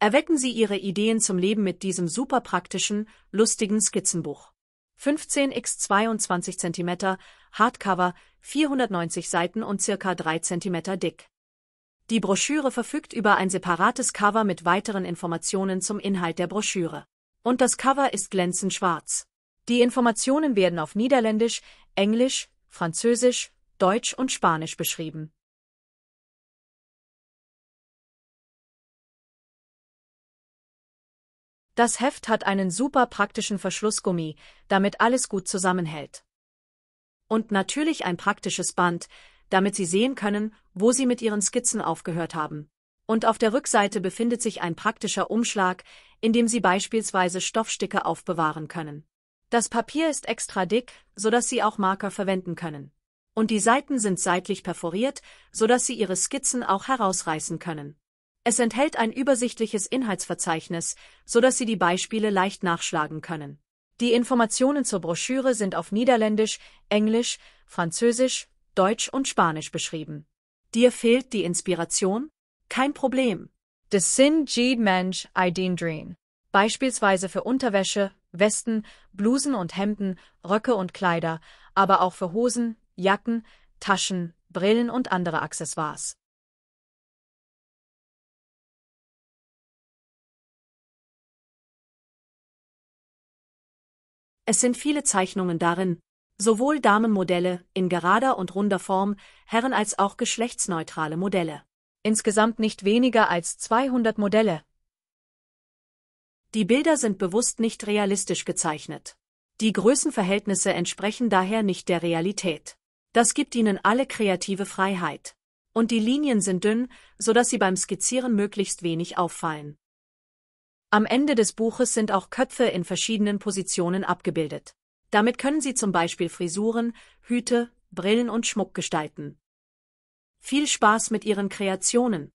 Erwecken Sie Ihre Ideen zum Leben mit diesem super praktischen, lustigen Skizzenbuch. 15 x 22 cm, Hardcover, 490 Seiten und circa 3 cm dick. Die Broschüre verfügt über ein separates Cover mit weiteren Informationen zum Inhalt der Broschüre. Und das Cover ist glänzend schwarz. Die Informationen werden auf Niederländisch, Englisch, Französisch, Deutsch und Spanisch beschrieben. Das Heft hat einen super praktischen Verschlussgummi, damit alles gut zusammenhält. Und natürlich ein praktisches Band, damit Sie sehen können, wo Sie mit Ihren Skizzen aufgehört haben. Und auf der Rückseite befindet sich ein praktischer Umschlag, in dem Sie beispielsweise Stoffstücke aufbewahren können. Das Papier ist extra dick, sodass Sie auch Marker verwenden können. Und die Seiten sind seitlich perforiert, sodass Sie Ihre Skizzen auch herausreißen können. Es enthält ein übersichtliches Inhaltsverzeichnis, so dass Sie die Beispiele leicht nachschlagen können. Die Informationen zur Broschüre sind auf Niederländisch, Englisch, Französisch, Deutsch und Spanisch beschrieben. Dir fehlt die Inspiration? Kein Problem. De Sin Jeed Mensch Ideen Dream. Beispielsweise für Unterwäsche, Westen, Blusen und Hemden, Röcke und Kleider, aber auch für Hosen, Jacken, Taschen, Brillen und andere Accessoires. Es sind viele Zeichnungen darin, sowohl Damenmodelle in gerader und runder Form, Herren als auch geschlechtsneutrale Modelle. Insgesamt nicht weniger als 200 Modelle. Die Bilder sind bewusst nicht realistisch gezeichnet. Die Größenverhältnisse entsprechen daher nicht der Realität. Das gibt ihnen alle kreative Freiheit. Und die Linien sind dünn, sodass sie beim Skizzieren möglichst wenig auffallen. Am Ende des Buches sind auch Köpfe in verschiedenen Positionen abgebildet. Damit können Sie zum Beispiel Frisuren, Hüte, Brillen und Schmuck gestalten. Viel Spaß mit Ihren Kreationen!